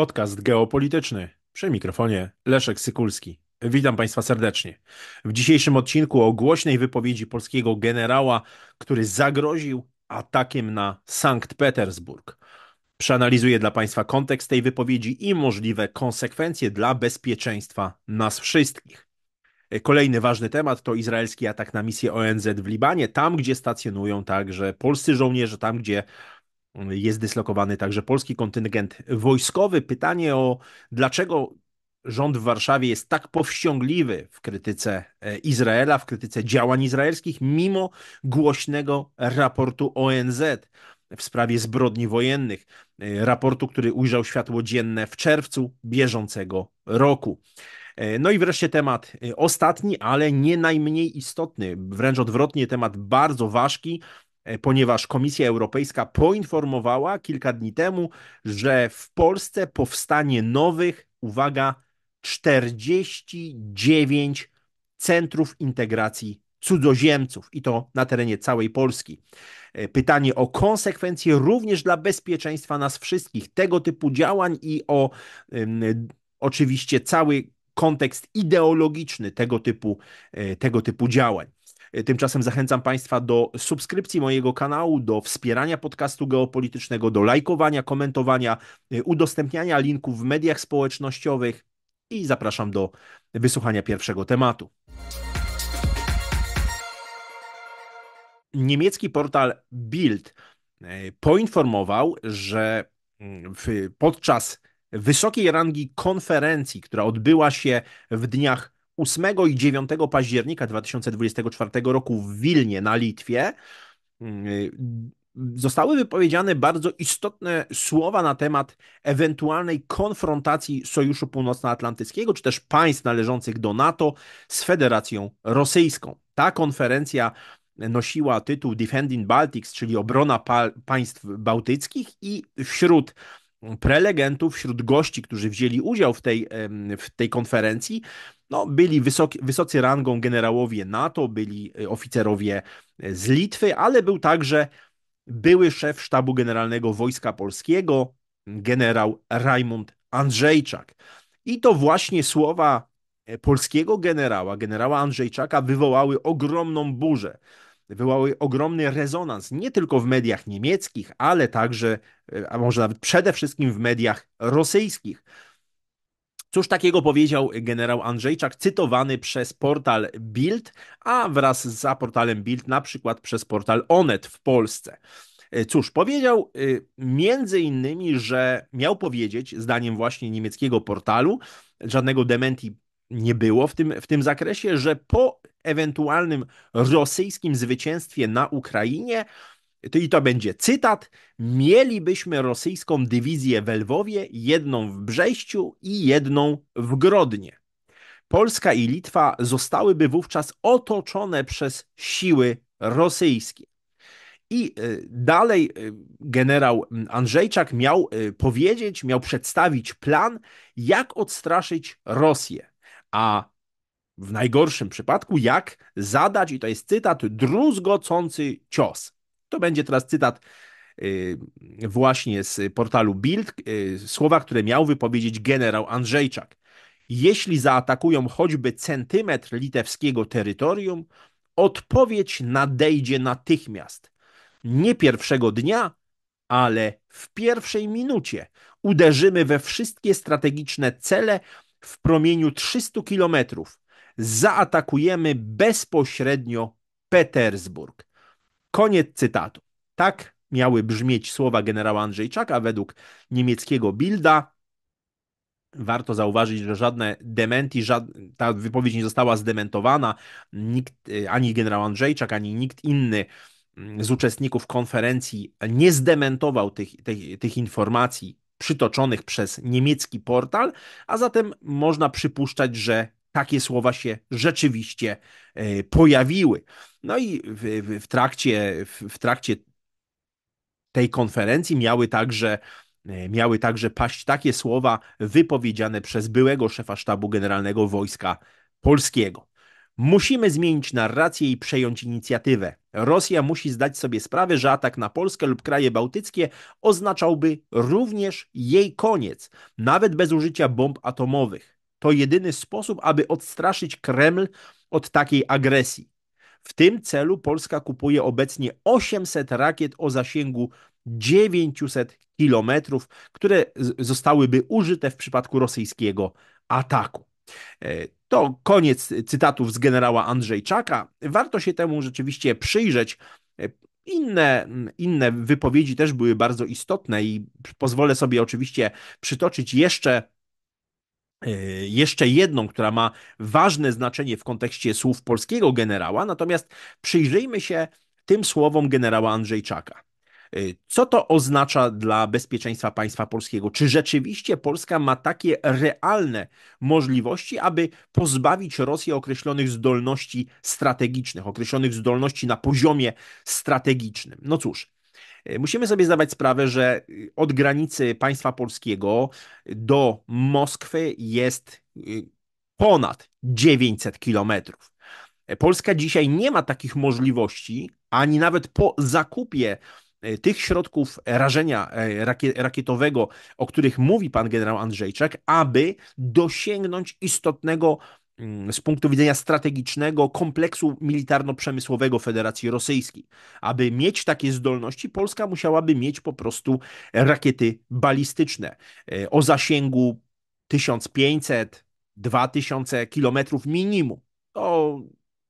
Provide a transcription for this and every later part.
Podcast geopolityczny przy mikrofonie Leszek Sykulski. Witam Państwa serdecznie. W dzisiejszym odcinku o głośnej wypowiedzi polskiego generała, który zagroził atakiem na Sankt Petersburg. Przeanalizuję dla Państwa kontekst tej wypowiedzi i możliwe konsekwencje dla bezpieczeństwa nas wszystkich. Kolejny ważny temat to izraelski atak na misję ONZ w Libanie, tam gdzie stacjonują także polscy żołnierze, tam gdzie jest dyslokowany także polski kontyngent wojskowy. Pytanie o dlaczego rząd w Warszawie jest tak powściągliwy w krytyce e, Izraela, w krytyce działań izraelskich, mimo głośnego raportu ONZ w sprawie zbrodni wojennych, e, raportu, który ujrzał światło dzienne w czerwcu bieżącego roku. E, no i wreszcie temat ostatni, ale nie najmniej istotny, wręcz odwrotnie, temat bardzo ważki, E, ponieważ Komisja Europejska poinformowała kilka dni temu, że w Polsce powstanie nowych, uwaga, 49 centrów integracji cudzoziemców i to na terenie całej Polski. E, pytanie o konsekwencje również dla bezpieczeństwa nas wszystkich, tego typu działań i o oczywiście cały kontekst ideologiczny tego typu, y, tego typu działań. Tymczasem zachęcam Państwa do subskrypcji mojego kanału, do wspierania podcastu geopolitycznego, do lajkowania, komentowania, y, udostępniania linków w mediach społecznościowych i zapraszam do wysłuchania pierwszego tematu. Niemiecki portal Bild y, poinformował, że mm, podczas wysokiej rangi konferencji, która odbyła się w dniach 8 i 9 października 2024 roku w Wilnie na Litwie mm, y, zostały wypowiedziane bardzo istotne słowa na temat ewentualnej konfrontacji Sojuszu Północnoatlantyckiego, czy też państw należących do NATO z Federacją Rosyjską. Ta konferencja nosiła tytuł Defending Baltics, czyli obrona pa państw bałtyckich i wśród prelegentów, wśród gości, którzy wzięli udział w tej, w tej konferencji, no, byli wysoki, wysocy rangą generałowie NATO, byli y, oficerowie e, z Litwy, ale był także były szef sztabu generalnego Wojska Polskiego, generał Rajmund Andrzejczak. I to właśnie słowa e, polskiego generała, generała Andrzejczaka, wywołały ogromną burzę wywołały ogromny rezonans nie tylko w mediach niemieckich, ale także, e, a może nawet przede wszystkim w mediach rosyjskich. Cóż takiego powiedział generał Andrzejczak, cytowany przez portal Bild, a wraz za portalem Bild, na przykład przez portal Onet w Polsce. E, cóż, powiedział e, między innymi, że miał powiedzieć, zdaniem właśnie niemieckiego portalu, żadnego dementi nie było w tym, w tym zakresie, że po ewentualnym rosyjskim zwycięstwie na Ukrainie, to i to będzie cytat, mielibyśmy rosyjską dywizję w Lwowie, jedną w Brześciu i jedną w Grodnie. Polska i Litwa zostałyby wówczas otoczone przez siły rosyjskie. I y, dalej y, generał Andrzejczak miał y, powiedzieć, miał przedstawić plan, jak odstraszyć Rosję. A w najgorszym przypadku, jak zadać, i to jest cytat, druzgocący cios. To będzie teraz cytat y, właśnie z portalu Bild, y, słowa, które miał wypowiedzieć generał Andrzejczak. Jeśli zaatakują choćby centymetr litewskiego terytorium, odpowiedź nadejdzie natychmiast. Nie pierwszego dnia, ale w pierwszej minucie uderzymy we wszystkie strategiczne cele w promieniu 300 kilometrów zaatakujemy bezpośrednio Petersburg. Koniec cytatu. Tak miały brzmieć słowa generała Andrzejczaka według niemieckiego Bilda. Warto zauważyć, że żadne dementi, żadne, ta wypowiedź nie została zdementowana. Nikt, ani generał Andrzejczak, ani nikt inny mm, z uczestników konferencji nie zdementował tych, tych, tych informacji przytoczonych przez niemiecki portal, a zatem można przypuszczać, że takie słowa się rzeczywiście e, pojawiły. No i w, w, w trakcie, w, w trakcie tej konferencji miały także e, miały także paść takie słowa wypowiedziane przez byłego szefa sztabu generalnego wojska polskiego. Musimy zmienić narrację i przejąć inicjatywę. Rosja musi zdać sobie sprawę, że atak na Polskę lub kraje bałtyckie oznaczałby również jej koniec, nawet bez użycia bomb atomowych. To jedyny sposób, aby odstraszyć Kreml od takiej agresji. W tym celu Polska kupuje obecnie 800 rakiet o zasięgu 900 kilometrów, które zostałyby użyte w przypadku rosyjskiego ataku. E, to koniec cytatów z generała Andrzejczaka. Warto się temu rzeczywiście przyjrzeć. E, inne, inne wypowiedzi też były bardzo istotne i pozwolę sobie oczywiście przytoczyć jeszcze Y, jeszcze jedną, która ma ważne znaczenie w kontekście słów polskiego generała, natomiast przyjrzyjmy się tym słowom generała Andrzejczaka. Y, co to oznacza dla bezpieczeństwa państwa polskiego? Czy rzeczywiście Polska ma takie realne możliwości, aby pozbawić Rosję określonych zdolności strategicznych, określonych zdolności na poziomie strategicznym? No cóż, E, musimy sobie zdawać sprawę, że y, od granicy państwa polskiego do Moskwy jest y, ponad 900 kilometrów. E, Polska dzisiaj nie ma takich możliwości, ani nawet po zakupie e, tych środków rażenia rakietowego, o których mówi pan generał Andrzejczak, aby dosięgnąć istotnego z punktu widzenia strategicznego kompleksu militarno-przemysłowego Federacji Rosyjskiej. Aby mieć takie zdolności, Polska musiałaby mieć po prostu rakiety balistyczne e, o zasięgu 1500, 2000 kilometrów minimum. To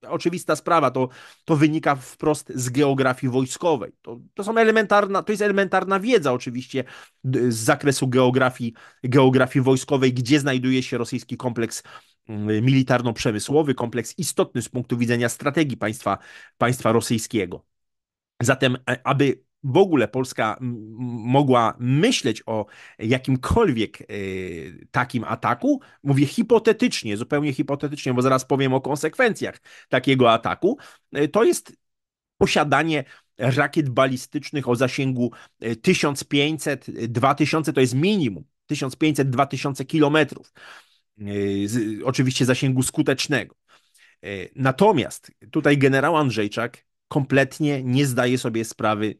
oczywista sprawa, to, to wynika wprost z geografii wojskowej. To, to, są elementarna, to jest elementarna wiedza oczywiście z zakresu geografii, geografii wojskowej, gdzie znajduje się rosyjski kompleks Mm, militarno-przemysłowy, kompleks istotny z punktu widzenia strategii państwa, państwa rosyjskiego. Zatem, e, aby w ogóle Polska mogła myśleć o jakimkolwiek e, takim ataku, mówię hipotetycznie, zupełnie hipotetycznie, bo zaraz powiem o konsekwencjach takiego ataku, e, to jest posiadanie rakiet balistycznych o zasięgu 1500-2000, to jest minimum 1500-2000 kilometrów. E, z, oczywiście zasięgu skutecznego. E, natomiast tutaj generał Andrzejczak kompletnie nie zdaje sobie sprawy,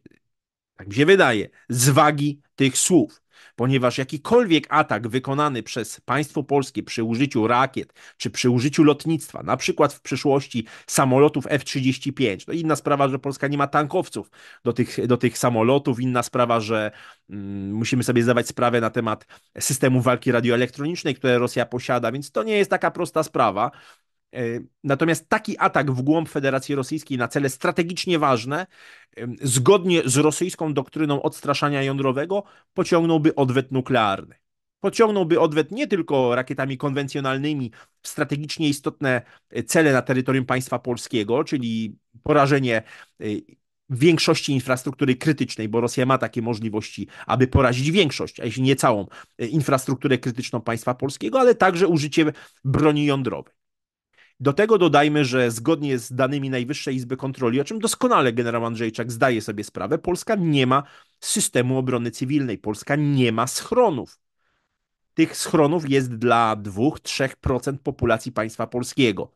tak mi się wydaje, z wagi tych słów ponieważ jakikolwiek atak wykonany przez państwo polskie przy użyciu rakiet czy przy użyciu lotnictwa, na przykład w przyszłości samolotów F-35, to no inna sprawa, że Polska nie ma tankowców do tych, do tych samolotów, inna sprawa, że mm, musimy sobie zdawać sprawę na temat systemu walki radioelektronicznej, które Rosja posiada, więc to nie jest taka prosta sprawa. E, natomiast taki atak w głąb Federacji Rosyjskiej na cele strategicznie ważne, zgodnie z rosyjską doktryną odstraszania jądrowego, pociągnąłby odwet nuklearny. Pociągnąłby odwet nie tylko rakietami konwencjonalnymi w strategicznie istotne e, cele na terytorium państwa polskiego, czyli porażenie e, większości infrastruktury krytycznej, bo Rosja ma takie możliwości, aby porazić większość, a jeśli nie całą infrastrukturę krytyczną państwa polskiego, ale także użycie broni jądrowej. Do tego dodajmy, że zgodnie z danymi Najwyższej Izby Kontroli, o czym doskonale generał Andrzejczak zdaje sobie sprawę, Polska nie ma systemu obrony cywilnej, Polska nie ma schronów. Tych schronów jest dla 2-3% populacji państwa polskiego.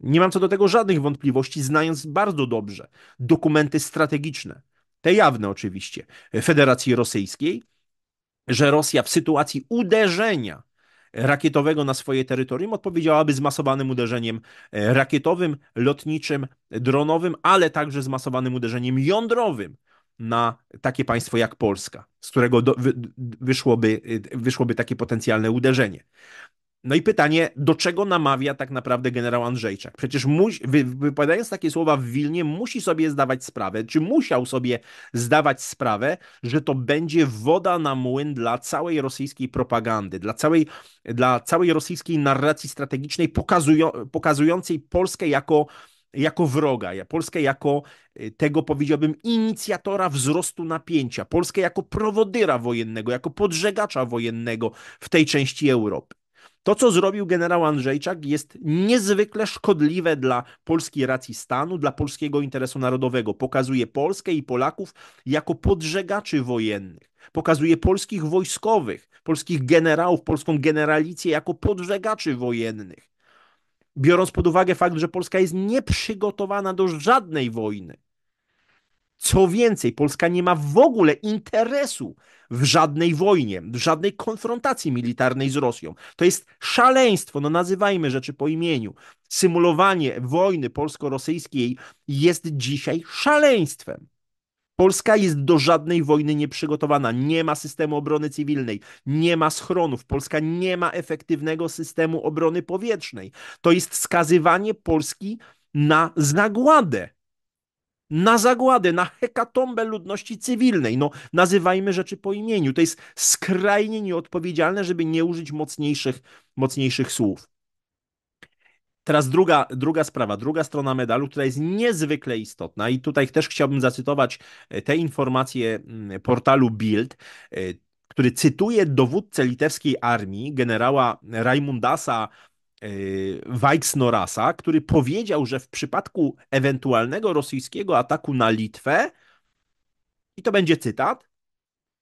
Nie mam co do tego żadnych wątpliwości, znając bardzo dobrze dokumenty strategiczne, te jawne oczywiście, Federacji Rosyjskiej, że Rosja w sytuacji uderzenia rakietowego na swoje terytorium, odpowiedziałaby zmasowanym uderzeniem e, rakietowym, lotniczym, dronowym, ale także zmasowanym uderzeniem jądrowym na takie państwo jak Polska, z którego do, wy, wyszłoby, e, wyszłoby takie potencjalne uderzenie. No i pytanie, do czego namawia tak naprawdę generał Andrzejczak? Przecież musi, wypowiadając takie słowa w Wilnie, musi sobie zdawać sprawę, czy musiał sobie zdawać sprawę, że to będzie woda na młyn dla całej rosyjskiej propagandy, dla całej, dla całej rosyjskiej narracji strategicznej pokazują, pokazującej Polskę jako, jako wroga, Polskę jako y, tego powiedziałbym inicjatora wzrostu napięcia, Polskę jako prowodyra wojennego, jako podżegacza wojennego w tej części Europy. To, co zrobił generał Andrzejczak, jest niezwykle szkodliwe dla polskiej racji stanu, dla polskiego interesu narodowego. Pokazuje Polskę i Polaków jako podżegaczy wojennych. Pokazuje polskich wojskowych, polskich generałów, polską generalicję jako podżegaczy wojennych. Biorąc pod uwagę fakt, że Polska jest nieprzygotowana do żadnej wojny, co więcej, Polska nie ma w ogóle interesu w żadnej wojnie, w żadnej konfrontacji militarnej z Rosją. To jest szaleństwo, no nazywajmy rzeczy po imieniu. Symulowanie wojny polsko-rosyjskiej jest dzisiaj szaleństwem. Polska jest do żadnej wojny nieprzygotowana. Nie ma systemu obrony cywilnej, nie ma schronów. Polska nie ma efektywnego systemu obrony powietrznej. To jest skazywanie Polski na znagładę na zagładę, na hekatombę ludności cywilnej. No, nazywajmy rzeczy po imieniu. To jest skrajnie nieodpowiedzialne, żeby nie użyć mocniejszych, mocniejszych słów. Teraz druga, druga sprawa, druga strona medalu, która jest niezwykle istotna, i tutaj też chciałbym zacytować e, te informacje mm, portalu Bild, e, który cytuje dowódcę litewskiej armii, generała Raimundasa E, Norasa, który powiedział, że w przypadku ewentualnego rosyjskiego ataku na Litwę, i to będzie cytat,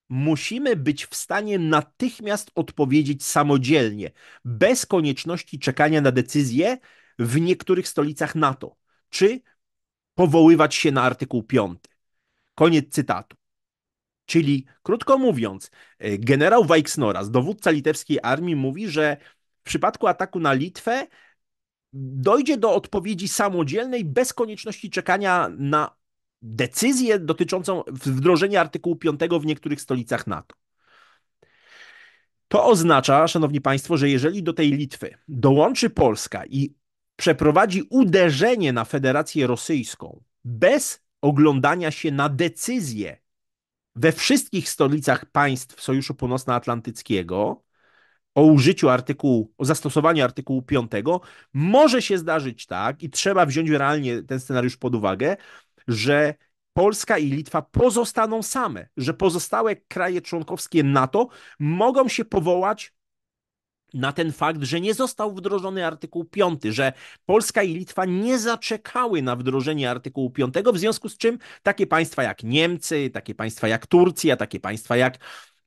musimy być w stanie natychmiast odpowiedzieć samodzielnie, bez konieczności czekania na decyzje w niektórych stolicach NATO, czy powoływać się na artykuł 5. Koniec cytatu. Czyli, krótko mówiąc, e, generał Noras, dowódca litewskiej armii, mówi, że w przypadku ataku na Litwę dojdzie do odpowiedzi samodzielnej bez konieczności czekania na decyzję dotyczącą wdrożenia artykułu 5 w niektórych stolicach NATO. To oznacza, szanowni państwo, że jeżeli do tej Litwy dołączy Polska i przeprowadzi uderzenie na Federację Rosyjską bez oglądania się na decyzje we wszystkich stolicach państw Sojuszu Północnoatlantyckiego, o użyciu artykułu, o zastosowaniu artykułu 5, może się zdarzyć tak, i trzeba wziąć realnie ten scenariusz pod uwagę, że Polska i Litwa pozostaną same, że pozostałe kraje członkowskie NATO mogą się powołać na ten fakt, że nie został wdrożony artykuł 5, że Polska i Litwa nie zaczekały na wdrożenie artykułu 5, w związku z czym takie państwa jak Niemcy, takie państwa jak Turcja, takie państwa jak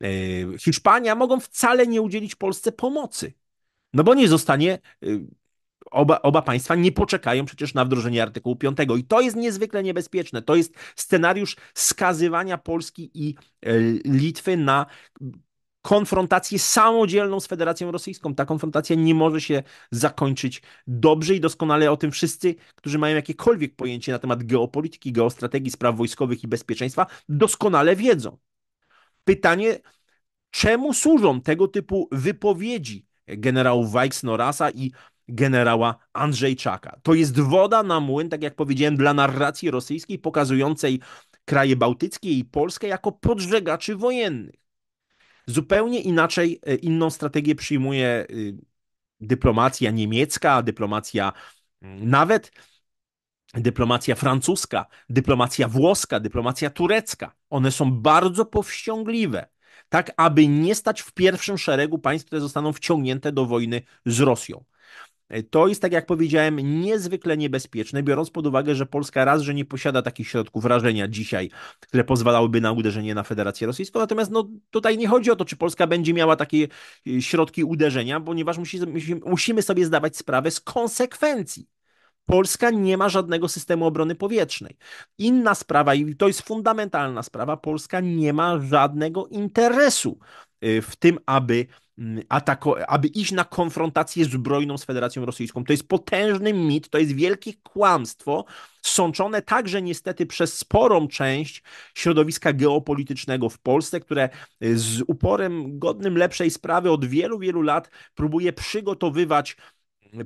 E, Hiszpania mogą wcale nie udzielić Polsce pomocy, no bo nie zostanie e, Oba, oba, państwa nie poczekają przecież na wdrożenie artykułu 5. I to jest niezwykle niebezpieczne. To jest scenariusz skazywania Polski i e, Litwy na konfrontację samodzielną z Federacją Rosyjską. Ta konfrontacja nie może się zakończyć dobrze i doskonale o tym wszyscy, którzy mają jakiekolwiek pojęcie na temat geopolityki, geostrategii, spraw wojskowych i bezpieczeństwa, doskonale wiedzą. Pytanie, czemu służą tego typu wypowiedzi generałów Weichsnorasa i generała Andrzejczaka? To jest woda na młyn, tak jak powiedziałem, dla narracji rosyjskiej pokazującej kraje bałtyckie i Polskę jako podżegaczy wojennych. Zupełnie inaczej, e, inną strategię przyjmuje y, dyplomacja niemiecka, dyplomacja mm, nawet dyplomacja francuska, dyplomacja włoska, dyplomacja turecka. One są bardzo powściągliwe, tak aby nie stać w pierwszym szeregu państw, które zostaną wciągnięte do wojny z Rosją. E, to jest, tak jak powiedziałem, niezwykle niebezpieczne, biorąc pod uwagę, że Polska raz, że nie posiada takich środków rażenia dzisiaj, które pozwalałyby na uderzenie na Federację Rosyjską. Natomiast no, tutaj nie chodzi o to, czy Polska będzie miała takie e, środki uderzenia, ponieważ musi, musimy sobie zdawać sprawę z konsekwencji Polska nie ma żadnego systemu obrony powietrznej. Inna sprawa, i to jest fundamentalna sprawa, Polska nie ma żadnego interesu y, w tym, aby, mm, atako- aby iść na konfrontację zbrojną z Federacją Rosyjską. To jest potężny mit, to jest wielkie kłamstwo, sączone także niestety przez sporą część środowiska geopolitycznego w Polsce, które y, z uporem godnym lepszej sprawy od wielu, wielu lat próbuje przygotowywać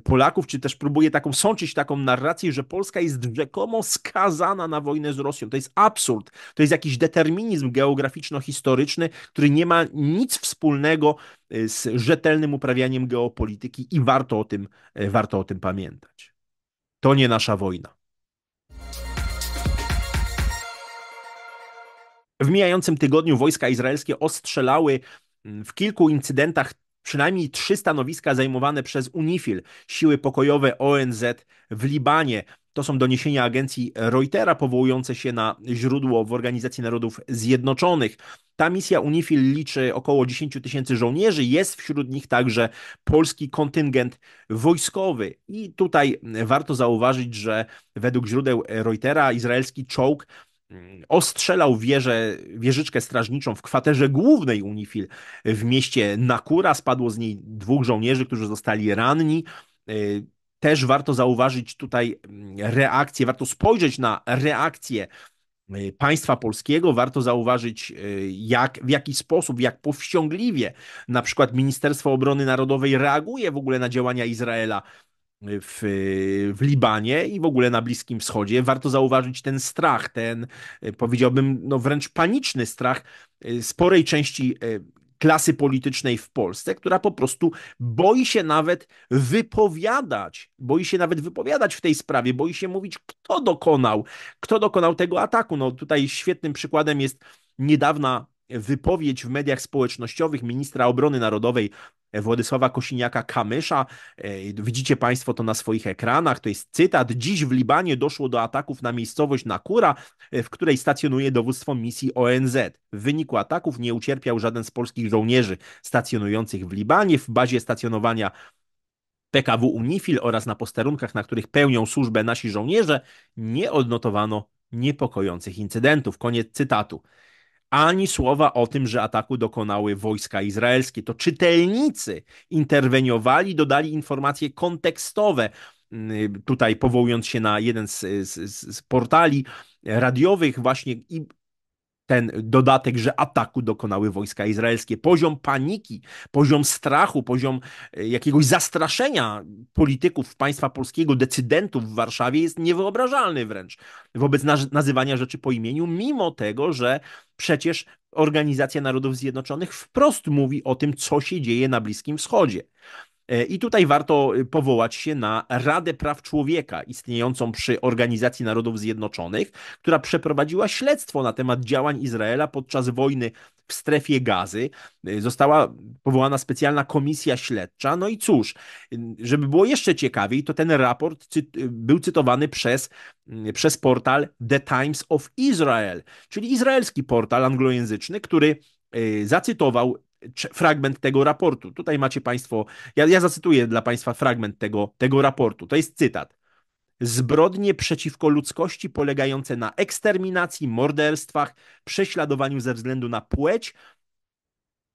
Polaków, czy też próbuje taką sączyć taką narrację, że Polska jest rzekomo skazana na wojnę z Rosją. To jest absurd. To jest jakiś determinizm geograficzno-historyczny, który nie ma nic wspólnego y, z rzetelnym uprawianiem geopolityki i warto o tym, y, warto o tym pamiętać. To nie nasza wojna. W mijającym tygodniu wojska izraelskie ostrzelały mm, w kilku incydentach przynajmniej trzy stanowiska zajmowane przez UNIFIL, siły pokojowe ONZ w Libanie. To są doniesienia agencji Reutera powołujące się na źródło w Organizacji Narodów Zjednoczonych. Ta misja UNIFIL liczy około 10 tysięcy żołnierzy, jest wśród nich także polski kontyngent wojskowy. I tutaj warto zauważyć, że według źródeł Reutera izraelski czołg ostrzelał wieżę, wieżyczkę strażniczą w kwaterze głównej Unifil w mieście Nakura. Spadło z niej dwóch żołnierzy, którzy zostali ranni. E, też warto zauważyć tutaj mm, reakcję, warto spojrzeć na reakcję e, państwa polskiego. Warto zauważyć, e, jak, w jaki sposób, jak powściągliwie na przykład Ministerstwo Obrony Narodowej reaguje w ogóle na działania Izraela w, w Libanie i w ogóle na Bliskim Wschodzie. Warto zauważyć ten strach, ten e, powiedziałbym no wręcz paniczny strach e, sporej części e, klasy politycznej w Polsce, która po prostu boi się nawet wypowiadać, boi się nawet wypowiadać w tej sprawie, boi się mówić, kto dokonał, kto dokonał tego ataku. No tutaj świetnym przykładem jest niedawna wypowiedź w mediach społecznościowych ministra obrony narodowej Władysława Kosiniaka-Kamysza. E, widzicie Państwo to na swoich ekranach. To jest cytat. Dziś w Libanie doszło do ataków na miejscowość Nakura, e, w której stacjonuje dowództwo misji ONZ. W wyniku ataków nie ucierpiał żaden z polskich żołnierzy stacjonujących w Libanie. W bazie stacjonowania PKW UNIFIL oraz na posterunkach, na których pełnią służbę nasi żołnierze, nie odnotowano niepokojących incydentów. Koniec cytatu ani słowa o tym, że ataku dokonały wojska izraelskie. To czytelnicy interweniowali, dodali informacje kontekstowe, mm, tutaj powołując się na jeden z, z, z portali radiowych, właśnie ten dodatek, że ataku dokonały wojska izraelskie. Poziom paniki, poziom strachu, poziom e, jakiegoś zastraszenia polityków państwa polskiego, decydentów w Warszawie jest niewyobrażalny wręcz wobec nazywania rzeczy po imieniu, mimo tego, że przecież Organizacja Narodów Zjednoczonych wprost mówi o tym, co się dzieje na Bliskim Wschodzie. E, I tutaj warto y, powołać się na Radę Praw Człowieka istniejącą przy Organizacji Narodów Zjednoczonych, która przeprowadziła śledztwo na temat działań Izraela podczas wojny w strefie gazy. E, została powołana specjalna komisja śledcza. No i cóż, żeby było jeszcze ciekawiej, to ten raport cy- y, był cytowany przez, y, przez portal The Times of Israel, czyli izraelski portal anglojęzyczny, który zacytował fragment tego raportu. Tutaj macie Państwo, ja, ja zacytuję dla Państwa fragment tego, tego raportu. To jest cytat. Zbrodnie przeciwko ludzkości polegające na eksterminacji, morderstwach, prześladowaniu ze względu na płeć,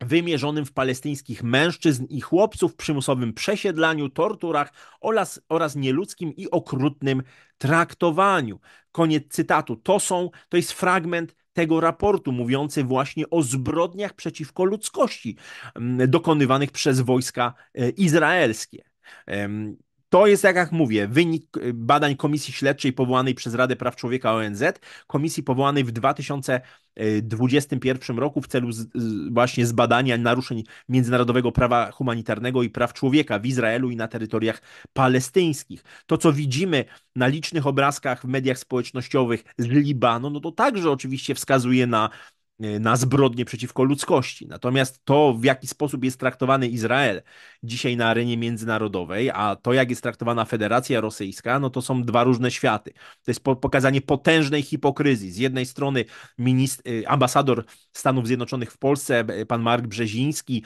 wymierzonym w palestyńskich mężczyzn i chłopców, przymusowym przesiedlaniu, torturach oraz, oraz nieludzkim i okrutnym traktowaniu. Koniec cytatu. To są, to jest fragment tego raportu, mówiący właśnie o zbrodniach przeciwko ludzkości mm, dokonywanych przez wojska e, izraelskie. To jest, jak mówię, wynik y, badań Komisji Śledczej powołanej przez Radę Praw Człowieka ONZ, komisji powołanej w 2021 roku w celu z, z, właśnie zbadania naruszeń międzynarodowego prawa humanitarnego i praw człowieka w Izraelu i na terytoriach palestyńskich. To, co widzimy na licznych obrazkach w mediach społecznościowych z Libanu, no to także oczywiście wskazuje na E, na zbrodnie przeciwko ludzkości. Natomiast to, w jaki sposób jest traktowany Izrael dzisiaj na arenie międzynarodowej, a to, jak jest traktowana Federacja Rosyjska, no to są dwa różne światy. To jest pokazanie potężnej hipokryzji. Z jednej strony e, ambasador Stanów Zjednoczonych w Polsce, e, pan Mark Brzeziński,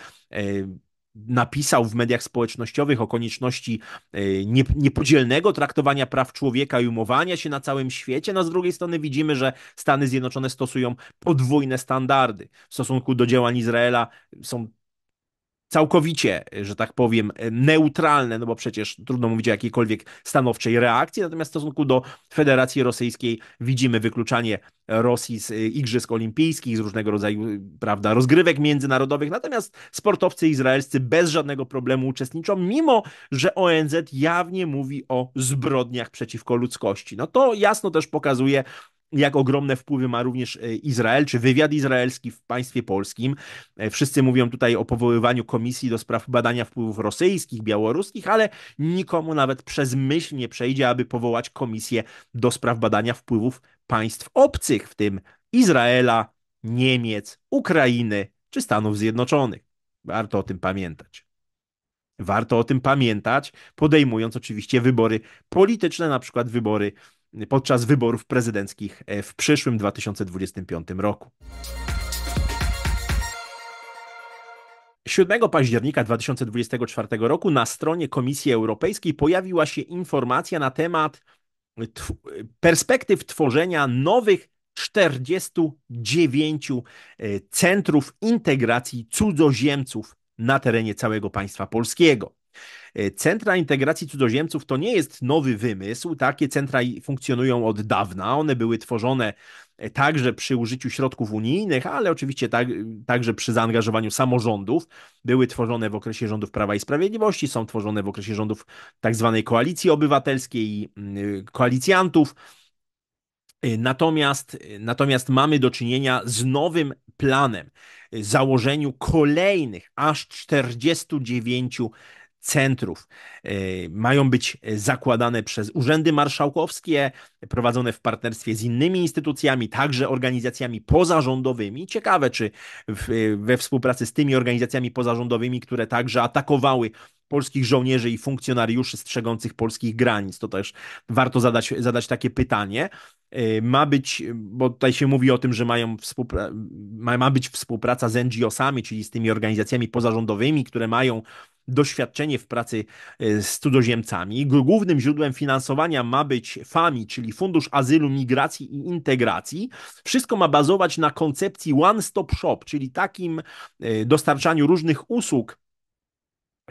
napisał w mediach społecznościowych o konieczności e, niepodzielnego traktowania praw człowieka i umowania się na całym świecie. No z drugiej strony widzimy, że Stany Zjednoczone stosują podwójne standardy w stosunku do działań Izraela. Są całkowicie, że tak powiem, neutralne, no bo przecież trudno mówić o jakiejkolwiek stanowczej reakcji, natomiast w stosunku do Federacji Rosyjskiej widzimy wykluczanie Rosji z y, Igrzysk Olimpijskich, z różnego rodzaju y, prawda, rozgrywek międzynarodowych, natomiast sportowcy izraelscy bez żadnego problemu uczestniczą, mimo że ONZ jawnie mówi o zbrodniach przeciwko ludzkości. No to jasno też pokazuje, jak ogromne wpływy ma również e, Izrael, czy wywiad izraelski w państwie polskim. E, wszyscy mówią tutaj o powoływaniu komisji do spraw badania wpływów rosyjskich, białoruskich, ale nikomu nawet przez myśl nie przejdzie, aby powołać komisję do spraw badania wpływów państw obcych, w tym Izraela, Niemiec, Ukrainy czy Stanów Zjednoczonych. Warto o tym pamiętać. Warto o tym pamiętać, podejmując oczywiście wybory polityczne, na przykład wybory podczas wyborów prezydenckich e, w przyszłym 2025 roku. 7 października 2024 roku na stronie Komisji Europejskiej pojawiła się informacja na temat tw perspektyw tworzenia nowych 49 e, centrów integracji cudzoziemców na terenie całego państwa polskiego. E, centra integracji cudzoziemców to nie jest nowy wymysł. Takie centra funkcjonują od dawna. One były tworzone e, także przy użyciu środków unijnych, ale oczywiście tak, także przy zaangażowaniu samorządów. Były tworzone w okresie rządów Prawa i Sprawiedliwości, są tworzone w okresie rządów tzw. Tak koalicji obywatelskiej, mm, y, koalicjantów. E, natomiast, natomiast mamy do czynienia z nowym planem, założeniu kolejnych aż 49 centrów. E, mają być e, zakładane przez urzędy marszałkowskie, prowadzone w partnerstwie z innymi instytucjami, także organizacjami pozarządowymi. Ciekawe, czy w, e, we współpracy z tymi organizacjami pozarządowymi, które także atakowały polskich żołnierzy i funkcjonariuszy strzegących polskich granic. To też warto zadać, zadać takie pytanie. E, ma być, bo tutaj się mówi o tym, że mają współpra- ma, ma być współpraca z NGO-sami, czyli z tymi organizacjami pozarządowymi, które mają doświadczenie w pracy e, z cudzoziemcami. Głównym źródłem finansowania ma być FAMI, czyli Fundusz Azylu, Migracji i Integracji. Wszystko ma bazować na koncepcji one-stop shop, czyli takim e, dostarczaniu różnych usług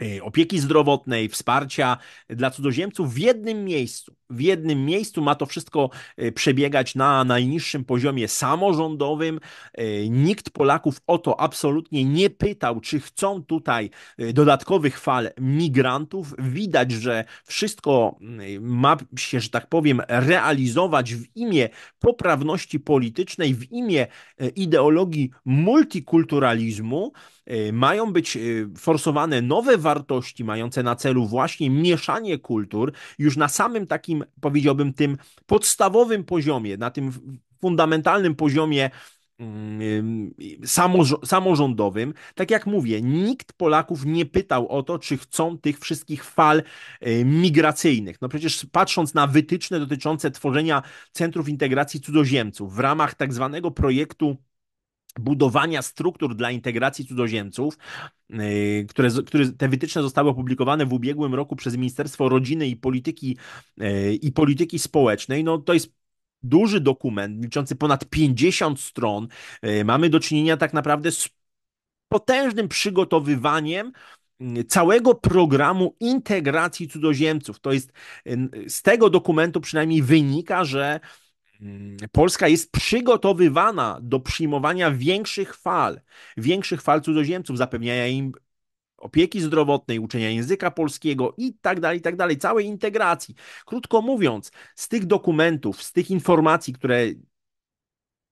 E, opieki zdrowotnej, wsparcia dla cudzoziemców w jednym miejscu w jednym miejscu ma to wszystko e, przebiegać na najniższym poziomie samorządowym. E, nikt Polaków o to absolutnie nie pytał, czy chcą tutaj e, dodatkowych fal migrantów. Widać, że wszystko mm, ma się, że tak powiem, realizować w imię poprawności politycznej, w imię ideologii multikulturalizmu. Mają być forsowane nowe wartości mające na celu właśnie mieszanie kultur. Już na samym takim takim, powiedziałbym, tym podstawowym poziomie, na tym fundamentalnym poziomie mm, y, samorządowym. Tak jak mówię, nikt Polaków nie pytał o to, czy chcą tych wszystkich fal y, migracyjnych. No przecież patrząc na wytyczne dotyczące tworzenia centrów integracji cudzoziemców w ramach tak zwanego projektu budowania struktur dla integracji cudzoziemców, y, które, które te wytyczne zostały opublikowane w ubiegłym roku przez Ministerstwo Rodziny i Polityki, y, i Polityki Społecznej. No, to jest duży dokument, liczący ponad 50 stron. Y, mamy do czynienia tak naprawdę z potężnym przygotowywaniem całego programu integracji cudzoziemców. To jest z tego dokumentu przynajmniej wynika, że Mm, Polska jest przygotowywana do przyjmowania większych fal, większych fal cudzoziemców, zapewniania im opieki zdrowotnej, uczenia języka polskiego i tak dalej, i tak dalej, całej integracji. Krótko mówiąc, z tych dokumentów, z tych informacji, które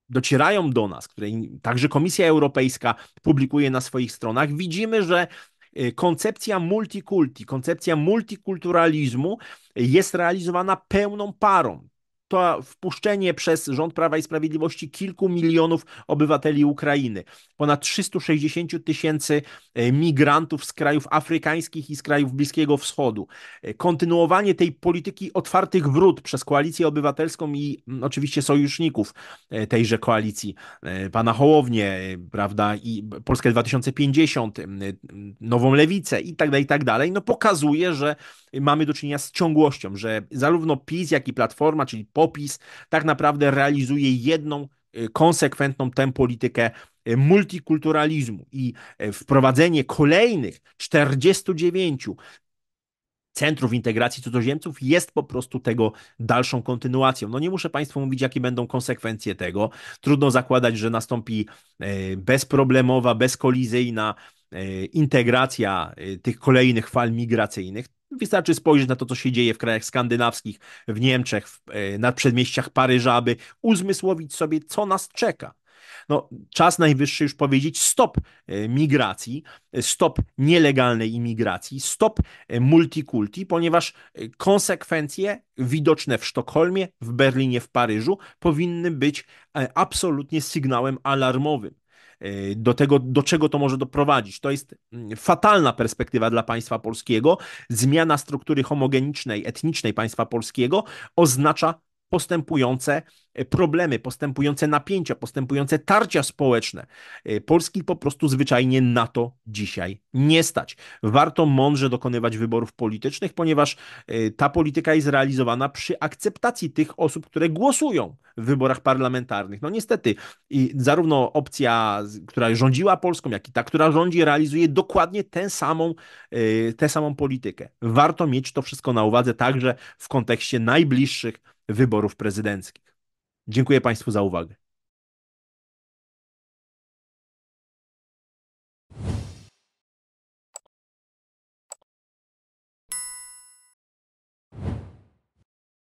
docierają do nas, które także Komisja Europejska publikuje na swoich stronach, widzimy, że y, koncepcja multikulti, koncepcja multikulturalizmu jest realizowana pełną parą to wpuszczenie przez rząd Prawa i Sprawiedliwości kilku milionów obywateli Ukrainy, ponad 360 tysięcy e, migrantów z krajów afrykańskich i z krajów Bliskiego Wschodu, e, kontynuowanie tej polityki otwartych wrót przez Koalicję Obywatelską i mm, oczywiście sojuszników e, tejże koalicji, pana Hołownię, prawda, i Polskę 2050, Nową Lewicę i tak dalej, i tak dalej, no pokazuje, że mamy do czynienia z ciągłością, że zarówno PiS, jak i Platforma, czyli popis, tak naprawdę realizuje jedną y, konsekwentną tę politykę y, multikulturalizmu i y, wprowadzenie kolejnych 49 centrów integracji cudzoziemców jest po prostu tego dalszą kontynuacją. No nie muszę Państwu mówić, jakie będą konsekwencje tego. Trudno zakładać, że nastąpi bezproblemowa, bezkolizyjna integracja tych kolejnych fal migracyjnych. Wystarczy spojrzeć na to, co się dzieje w krajach skandynawskich, w Niemczech, w, e, na przedmieściach Paryża, aby uzmysłowić sobie, co nas czeka. No, czas najwyższy już powiedzieć stop e, migracji, e, stop nielegalnej imigracji, stop multikulti, ponieważ konsekwencje widoczne w Sztokholmie, w Berlinie, w Paryżu powinny być absolutnie sygnałem alarmowym. E, do tego, do czego to może doprowadzić. To jest mm, fatalna perspektywa dla państwa polskiego. Zmiana struktury homogenicznej, etnicznej państwa polskiego oznacza postępujące e, problemy, postępujące napięcia, postępujące tarcia społeczne. E, Polski po prostu zwyczajnie na to dzisiaj nie stać. Warto mądrze dokonywać wyborów politycznych, ponieważ e, ta polityka jest realizowana przy akceptacji tych osób, które głosują w wyborach parlamentarnych. No niestety, i zarówno opcja, która rządziła Polską, jak i ta, która rządzi, realizuje dokładnie tę samą, tę samą politykę. Warto mieć to wszystko na uwadze także w kontekście najbliższych wyborów prezydenckich. Dziękuję Państwu za uwagę.